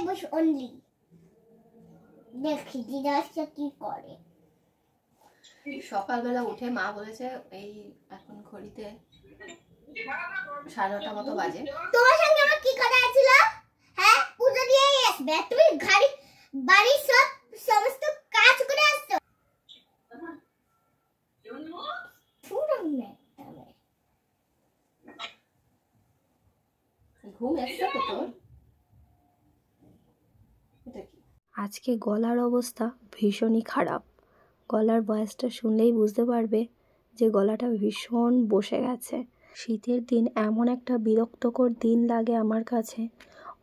I only. দেখি দিদা কি করে সকালবেলা উঠে মা বলেছে এই এখন ঘড়িতে সাড়ে নটা মতো বাজে তোমার সঙ্গে আমার কি কথা হ্যাঁ পুজো দিয়ে আসবে তুমি ঘাড়ি সব সমস্ত কাজ করে আসছো ঘুম এসছে তো তোর আজকে গলার অবস্থা ভীষণই খারাপ গলার বয়সটা শুনলেই বুঝতে পারবে যে গলাটা ভীষণ বসে গেছে শীতের দিন এমন একটা বিরক্তকর দিন লাগে আমার কাছে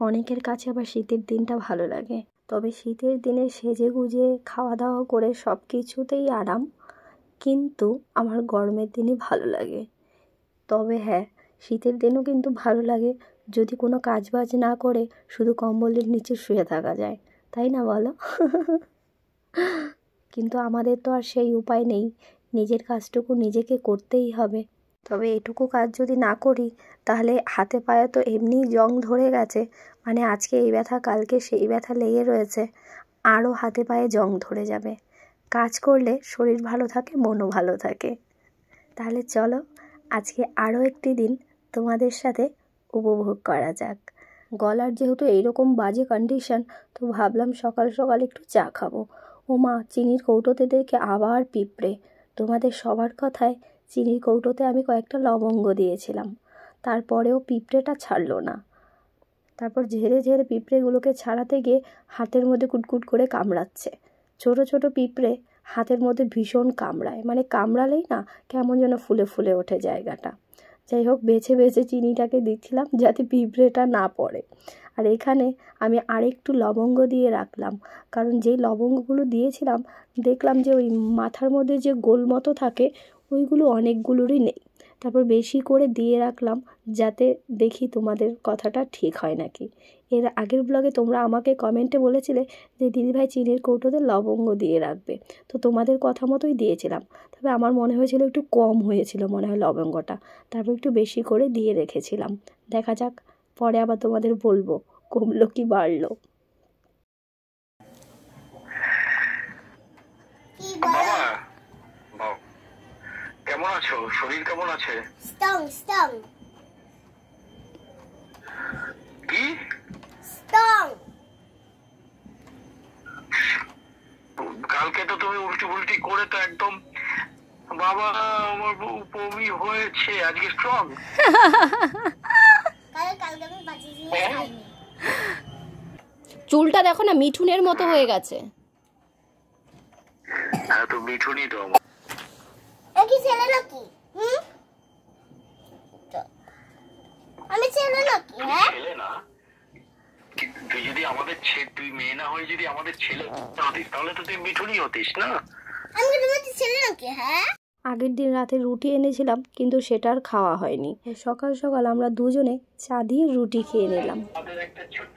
অনেকের কাছে আবার শীতের দিনটা ভালো লাগে তবে শীতের দিনে সেজে গুজে খাওয়া দাওয়া করে সব কিছুতেই আরাম কিন্তু আমার গরমের দিনই ভালো লাগে তবে হ্যাঁ শীতের দিনও কিন্তু ভালো লাগে যদি কোনো কাজ বাজ না করে শুধু কম্বলের নিচে শুয়ে থাকা যায় তাই না বলো কিন্তু আমাদের তো আর সেই উপায় নেই নিজের কাজটুকু নিজেকে করতেই হবে তবে এটুকু কাজ যদি না করি তাহলে হাতে পায়ে তো এমনি জং ধরে গেছে মানে আজকে এই ব্যথা কালকে সেই ব্যথা লেগে রয়েছে আরও হাতে পায়ে জং ধরে যাবে কাজ করলে শরীর ভালো থাকে মনও ভালো থাকে তাহলে চলো আজকে আরও একটি দিন তোমাদের সাথে উপভোগ করা যাক গলার যেহেতু এইরকম বাজে কন্ডিশন তো ভাবলাম সকাল সকাল একটু চা খাবো ও মা চিনির কৌটোতে দেখে আবার পিঁপড়ে তোমাদের সবার কথায় চিনির কৌটোতে আমি কয়েকটা লবঙ্গ দিয়েছিলাম তারপরেও পিঁপড়েটা ছাড়লো না তারপর ঝেড়ে ঝেড়ে পিঁপড়েগুলোকে ছাড়াতে গিয়ে হাতের মধ্যে কুটকুট করে কামড়াচ্ছে ছোট ছোট পিঁপড়ে হাতের মধ্যে ভীষণ কামড়ায় মানে কামড়ালেই না কেমন যেন ফুলে ফুলে ওঠে জায়গাটা যাই হোক বেছে বেছে চিনিটাকে দিচ্ছিলাম যাতে পিঁপড়েটা না পড়ে আর এখানে আমি আরেকটু লবঙ্গ দিয়ে রাখলাম কারণ যেই লবঙ্গগুলো দিয়েছিলাম দেখলাম যে ওই মাথার মধ্যে যে গোল মতো থাকে ওইগুলো অনেকগুলোরই নেই তারপর বেশি করে দিয়ে রাখলাম যাতে দেখি তোমাদের কথাটা ঠিক হয় নাকি এর আগের ব্লগে তোমরা আমাকে কমেন্টে বলেছিলে যে দিদিভাই চিনির কৌটোতে লবঙ্গ দিয়ে রাখবে তো তোমাদের কথা মতোই দিয়েছিলাম তবে আমার মনে হয়েছিল একটু কম হয়েছিল মনে হয় লবঙ্গটা তারপর একটু বেশি করে দিয়ে রেখেছিলাম দেখা যাক পরে আবার তোমাদের বলবো কমলো কি বাড়লো কেমন আছো শরীর কেমন আছে স্টং স্টং কি স্টং কালকে তো তুমি উল্টি উল্টি করে তো একদম বাবা আমার বমি হয়েছে আজকে স্ট্রং হ্যাঁ? চুলটা দেখো না মিঠুনের মতো হয়ে গেছে হ্যাঁ তো মিঠুনই তো ছেলে নাকি হুম আমি ছেলে নাকি হ্যাঁ ছেলে না তুই যদি আমাদের তুই মেয়ে না যদি আমাদের ছেলে হতিস তাহলে তো তুই হতিস না আমি ছেলে নাকি হ্যাঁ আগের দিন রাতে রুটি এনেছিলাম কিন্তু সেটা আর খাওয়া হয়নি সকাল সকাল আমরা দুজনে চা দিয়ে রুটি খেয়ে নিলাম একটা ছোট্ট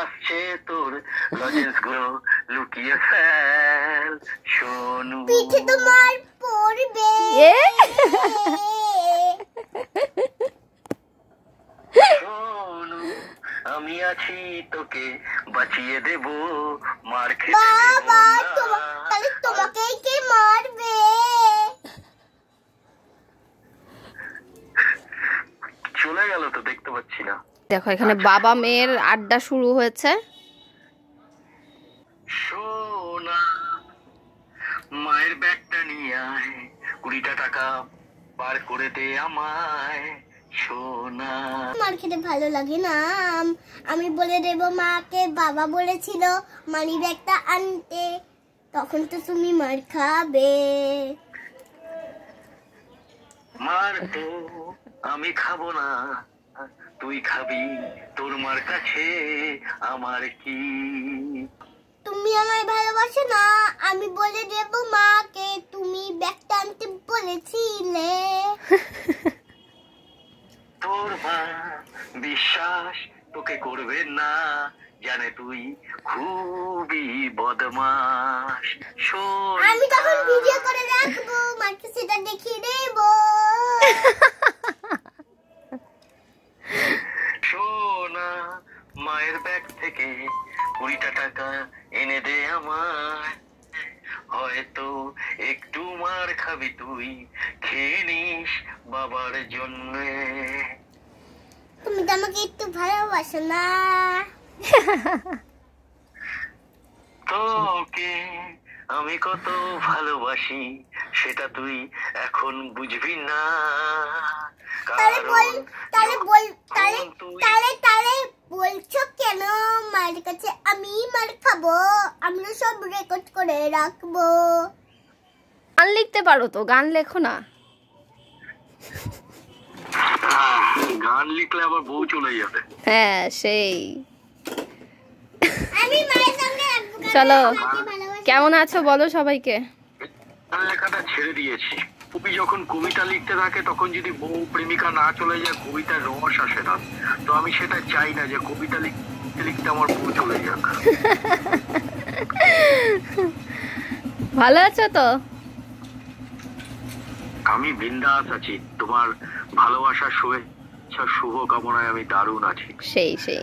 আসছে তোর লজেন্স গুলো লুকিয়ে ফেল শোনু পিঠে তোমার পড়বে শোনু আমি আছি তোকে বাঁচিয়ে দেব মার খেতে দেব তোমাকে কে মারবে চলে গেল তো দেখতে পাচ্ছি না দেখো এখানে বাবা মেয়ের আড্ডা শুরু হয়েছে মায়ের ব্যাগটা নিয়ে আয় কুড়িটা টাকা বার করে দে আমায় আমার খেতে ভালো লাগে না আমি বলে দেব মাকে বাবা বলেছিল মানি ব্যাগটা আনতে তখন তো তুমি মার খাবে মার তো আমি খাবো না তুই খাবি তোর মার কাছে আমার কি তুমি আমায় ভালোবাসো না আমি বলে দেব মাকে তুমি ব্যাগটা আনতে বলেছিলে তোর মা বিশ্বাস তোকে করবে না জানে তুই খুবই বদমাস আমি তখন ভিডিও করে রাখবো মাকে তুই খেয়ে বাবার জন্য তুমি তো আমাকে একটু ভালোবাসো না তোকে আমি কত ভালোবাসি সেটা তুই এখন বুঝবি না তাহলে বল তাহলে বল তাহলে তাহলে তাহলে বলছো কেন মার কাছে আমি মার খাবো আমরা সব রেকর্ড করে রাখবো গান লিখতে পারো তো গান লেখো না গান লিখলে আবার বউ চলে যাবে হ্যাঁ সেই আমি চলো কেমন আছো বলো সবাইকে লেখাটা হ্যাঁ, ছেড়ে দিয়েছি কবি যখন কবিতা লিখতে থাকে তখন যদি বউ প্রেমিকা না চলে যায় কবিতার রস আসে না তো আমি সেটা চাই না যে কবিতা লিখতে লিখতে আমার বউ চলে যাক ভালো আছো তো আমি বিন্দাস আছি তোমার ভালোবাসার শুভেচ্ছা শুভ কামনায় আমি দারুণ আছি সেই সেই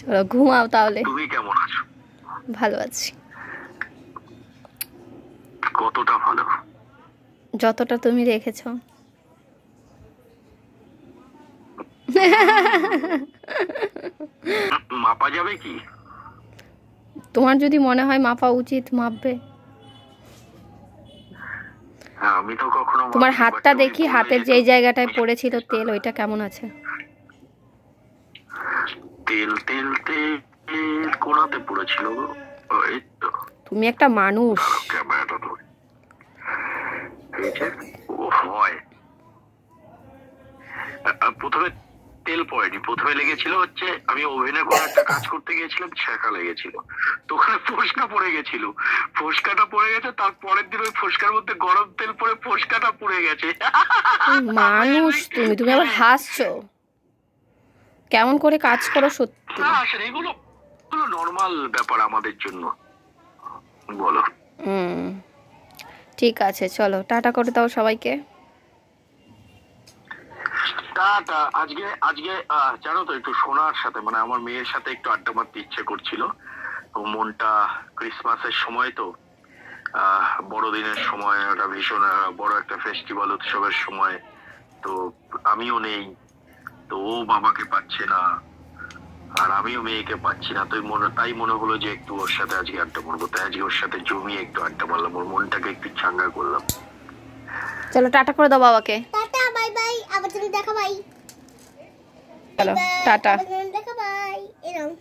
চলো ঘুমাও তাহলে তুমি কেমন আছো ভালো আছি কতটা ভালো যতটা তুমি রেখেছো মাপা যাবে কি তোমার যদি মনে হয় মাপা উচিত মাপবে হ্যাঁ, তোমার হাতটা দেখি হাতের যে জায়গাটায় পড়েছিল তেল ওইটা কেমন আছে তেল তেল তেল কোনাতে পড়েছিল তুমি একটা মানুষ পড়েনি প্রথমে লেগেছিল হচ্ছে আমি ওভেনে কোনো একটা কাজ করতে গিয়েছিলাম ছেঁকা লেগেছিল তো ওখানে ফোসকা পড়ে গেছিল ফোসকাটা পড়ে গেছে তার পরের দিন ওই ফোসকার মধ্যে গরম তেল পরে ফোসকাটা পড়ে গেছে মানুষ তুমি তুমি আবার হ্যাঁ। হাসছো কেমন করে কাজ করো সত্যি না আসলে এগুলো এগুলো নর্মাল ব্যাপার আমাদের জন্য বলো হুম ঠিক আছে চলো টাটা করে দাও সবাইকে টাটা আজকে আজকে জানো তো একটু সোনার সাথে মানে আমার মেয়ের সাথে একটু আড্ডা মারতে ইচ্ছে করছিল তো মনটা ক্রিসমাসের সময় তো বড়দিনের সময় একটা ভীষণ বড় একটা ফেস্টিভ্যাল উৎসবের সময় তো আমিও নেই তো ও বাবাকে পাচ্ছে না আর আমিও মেয়েকে পাচ্ছি না তো মনে তাই মনে হলো যে একটু ওর সাথে আজকে আড্ডা মারবো তাই আজকে ওর সাথে জমিয়ে একটু আড্ডা মারলাম ওর মনটাকে একটু চাঙ্গা করলাম চলো টাটা করে দাও বাবাকে বাই আবার তুমি দেখা বাই চলো টাটা দেখা বাই এরকম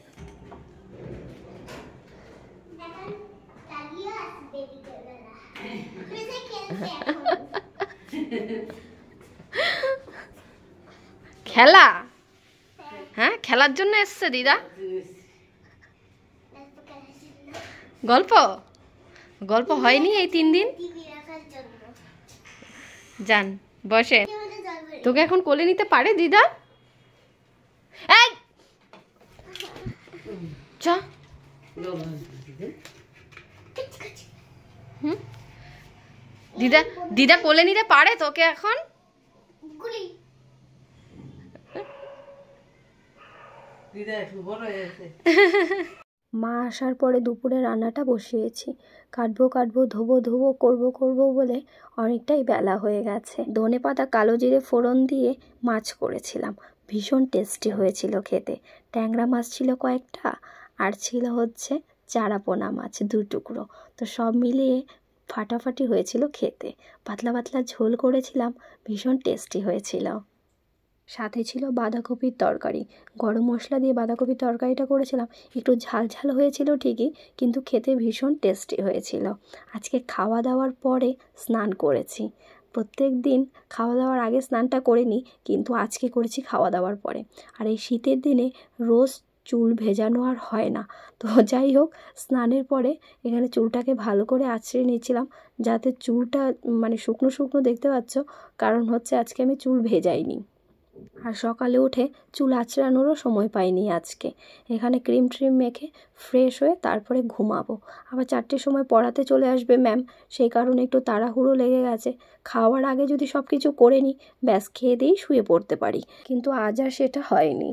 খেলা হ্যাঁ খেলার জন্য এসছে দিদা গল্প গল্প হয়নি এই তিন দিন যান বসে তোকে এখন কোলে নিতে পারে দিদা এই চ দিদা দিদা কোলে নিতে পারে তোকে এখন দিদা বড় হয়ে মা আসার পরে দুপুরে রান্নাটা বসিয়েছি কাটবো কাটবো ধোবো ধোবো করবো করবো বলে অনেকটাই বেলা হয়ে গেছে ধনে পাতা কালো জিরে ফোড়ন দিয়ে মাছ করেছিলাম ভীষণ টেস্টি হয়েছিল খেতে ট্যাংরা মাছ ছিল কয়েকটা আর ছিল হচ্ছে চারাপোনা মাছ দু টুকরো তো সব মিলিয়ে ফাটাফাটি হয়েছিল খেতে পাতলা পাতলা ঝোল করেছিলাম ভীষণ টেস্টি হয়েছিল সাথে ছিল বাঁধাকপির তরকারি গরম মশলা দিয়ে বাঁধাকপির তরকারিটা করেছিলাম একটু ঝাল ঝাল হয়েছিল ঠিকই কিন্তু খেতে ভীষণ টেস্টি হয়েছিল আজকে খাওয়া দাওয়ার পরে স্নান করেছি প্রত্যেক দিন খাওয়া দাওয়ার আগে স্নানটা করে নিই কিন্তু আজকে করেছি খাওয়া দাওয়ার পরে আর এই শীতের দিনে রোজ চুল ভেজানো আর হয় না তো যাই হোক স্নানের পরে এখানে চুলটাকে ভালো করে আছড়ে নিয়েছিলাম যাতে চুলটা মানে শুকনো শুকনো দেখতে পাচ্ছ কারণ হচ্ছে আজকে আমি চুল ভেজাইনি আর সকালে উঠে চুল আঁচড়ানোরও সময় পাইনি আজকে এখানে ক্রিম ট্রিম মেখে ফ্রেশ হয়ে তারপরে ঘুমাবো আবার চারটের সময় পড়াতে চলে আসবে ম্যাম সেই কারণে একটু তাড়াহুড়ো লেগে গেছে খাওয়ার আগে যদি সব কিছু করে নিই ব্যাস খেয়ে দিয়েই শুয়ে পড়তে পারি কিন্তু আজ আর সেটা হয়নি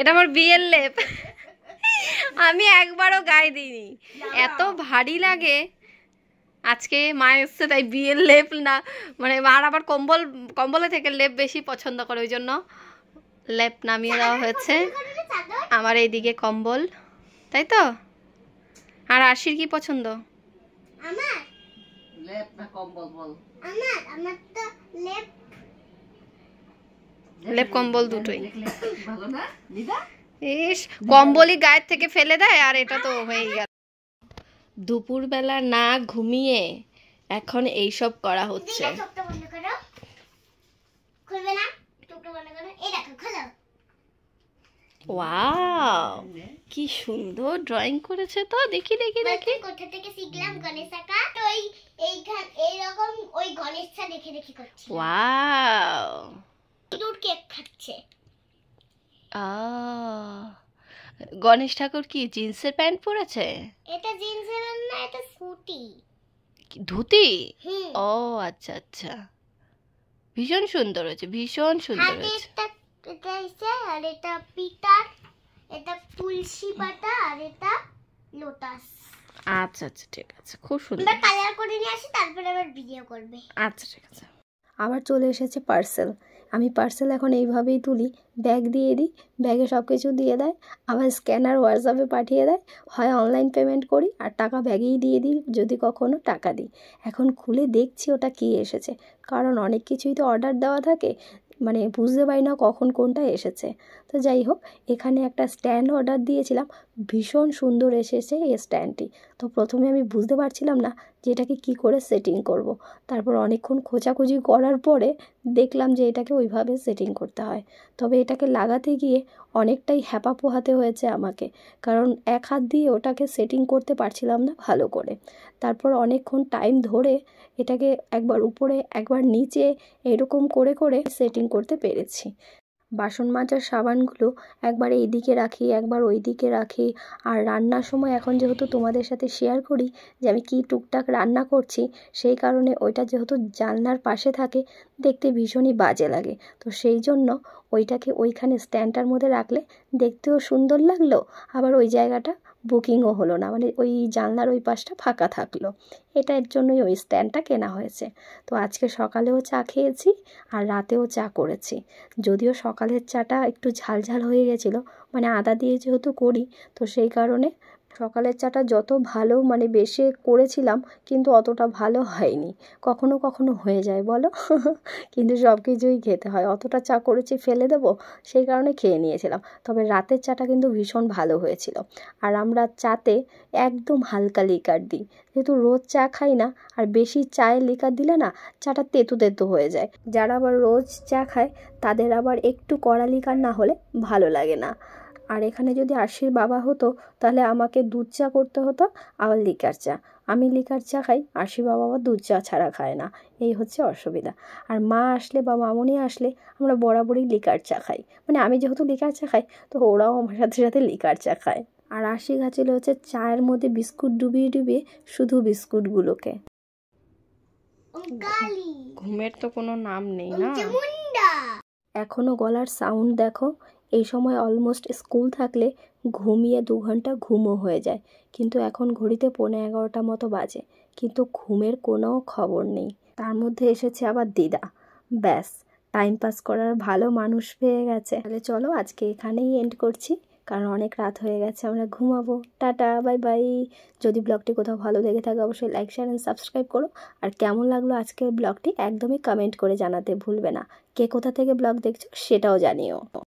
এটা আমার বিয়ের লেপ আমি একবারও গায়ে দিইনি এত ভারী লাগে আজকে মা এসছে তাই বিয়ের লেপ না মানে মার আবার কম্বল কম্বলে থেকে লেপ বেশি পছন্দ করে ওই জন্য লেপ নামিয়ে দেওয়া হয়েছে আমার এইদিকে কম্বল তাই তো আর আশির কি পছন্দ লেপ কম্বল দুটোই ইস কম্বলই গায়ের থেকে ফেলে দেয় আর এটা তো হয়ে গেল দুপুরবেলা না ঘুমিয়ে এখন এইসব করা হচ্ছে ওয়াও কি সুন্দর ড্রয়িং করেছে তো দেখি দেখি দেখি কোথা থেকে শিখলাম গণেশ আঁকা তো এই এইখান এইরকম ওই গণেশটা দেখে দেখি করছি ওয়াও দুধ কেক খাচ্ছে আহ গণেশ ঠাকুর কি জিন্সের প্যান্ট পরেছে এটা জিন্সের না এটা সুটি ধুতি ও আচ্ছা আচ্ছা ভীষণ সুন্দর হয়েছে ভীষণ সুন্দর হয়েছে আর এটা পিটার এটা তুলসী পাতা আর এটা লোটাস আচ্ছা আচ্ছা ঠিক আছে খুব সুন্দর কালার করে নিয়ে আসি তারপরে আবার ভিডিও করবে আচ্ছা ঠিক আছে আবার চলে এসেছে পার্সেল আমি পার্সেল এখন এইভাবেই তুলি ব্যাগ দিয়ে দিই ব্যাগে সব কিছু দিয়ে দেয় আবার স্ক্যানার হোয়াটসঅ্যাপে পাঠিয়ে দেয় হয় অনলাইন পেমেন্ট করি আর টাকা ব্যাগেই দিয়ে দিই যদি কখনও টাকা দিই এখন খুলে দেখছি ওটা কি এসেছে কারণ অনেক কিছুই তো অর্ডার দেওয়া থাকে মানে বুঝতে পারি না কখন কোনটা এসেছে তো যাই হোক এখানে একটা স্ট্যান্ড অর্ডার দিয়েছিলাম ভীষণ সুন্দর এসেছে এই স্ট্যান্ডটি তো প্রথমে আমি বুঝতে পারছিলাম না যে এটাকে কী করে সেটিং করব। তারপর অনেকক্ষণ খোঁজাখুঁজি করার পরে দেখলাম যে এটাকে ওইভাবে সেটিং করতে হয় তবে এটাকে লাগাতে গিয়ে অনেকটাই হ্যাপা পোহাতে হয়েছে আমাকে কারণ এক হাত দিয়ে ওটাকে সেটিং করতে পারছিলাম না ভালো করে তারপর অনেকক্ষণ টাইম ধরে এটাকে একবার উপরে একবার নিচে এরকম করে করে সেটিং করতে পেরেছি বাসন মাজার সাবানগুলো একবার এইদিকে রাখি একবার ওই দিকে রাখি আর রান্নার সময় এখন যেহেতু তোমাদের সাথে শেয়ার করি যে আমি কী টুকটাক রান্না করছি সেই কারণে ওইটা যেহেতু জানলার পাশে থাকে দেখতে ভীষণই বাজে লাগে তো সেই জন্য ওইটাকে ওইখানে স্ট্যান্ডটার মধ্যে রাখলে দেখতেও সুন্দর লাগলো আবার ওই জায়গাটা বুকিংও হলো না মানে ওই জানলার ওই পাশটা ফাঁকা থাকলো এটার জন্যই ওই স্ট্যান্ডটা কেনা হয়েছে তো আজকে সকালেও চা খেয়েছি আর রাতেও চা করেছি যদিও সকালের চাটা একটু ঝালঝাল হয়ে গেছিলো মানে আদা দিয়ে যেহেতু করি তো সেই কারণে সকালের চাটা যত ভালো মানে বেশে করেছিলাম কিন্তু অতটা ভালো হয়নি কখনো কখনো হয়ে যায় বলো কিন্তু সব কিছুই খেতে হয় অতটা চা করেছি ফেলে দেব সেই কারণে খেয়ে নিয়েছিলাম তবে রাতের চাটা কিন্তু ভীষণ ভালো হয়েছিল আর আমরা চাতে একদম হালকা লিকার দিই যেহেতু রোজ চা খাই না আর বেশি চায়ে লিকার দিলে না চাটা তেতু তেতু হয়ে যায় যারা আবার রোজ চা খায় তাদের আবার একটু কড়া লিকার না হলে ভালো লাগে না আর এখানে যদি আরশির বাবা হতো তাহলে আমাকে দুধ চা করতে হতো আবার লিকার চা আমি লিকার চা খাই আরশি বাবা আবার দুধ চা ছাড়া খায় না এই হচ্ছে অসুবিধা আর মা আসলে বা মামনি আসলে আমরা বরাবরই লিকার চা খাই মানে আমি যেহেতু লিকার চা খাই তো ওরাও আমার সাথে সাথে লিকার চা খায় আর আশি খাচ্ছিল হচ্ছে চায়ের মধ্যে বিস্কুট ডুবিয়ে ডুবিয়ে শুধু বিস্কুটগুলোকে ঘুমের তো কোনো নাম নেই না এখনো গলার সাউন্ড দেখো এই সময় অলমোস্ট স্কুল থাকলে ঘুমিয়ে দু ঘন্টা ঘুমও হয়ে যায় কিন্তু এখন ঘড়িতে পৌনে এগারোটা মতো বাজে কিন্তু ঘুমের কোনো খবর নেই তার মধ্যে এসেছে আবার দিদা ব্যাস টাইম পাস করার ভালো মানুষ পেয়ে গেছে তাহলে চলো আজকে এখানেই এন্ড করছি কারণ অনেক রাত হয়ে গেছে আমরা ঘুমাবো টাটা বাই বাই যদি ব্লগটি কোথাও ভালো লেগে থাকে অবশ্যই লাইক শেয়ার অ্যান্ড সাবস্ক্রাইব করো আর কেমন লাগলো আজকের ব্লগটি একদমই কমেন্ট করে জানাতে ভুলবে না কে কোথা থেকে ব্লগ দেখছো সেটাও জানিও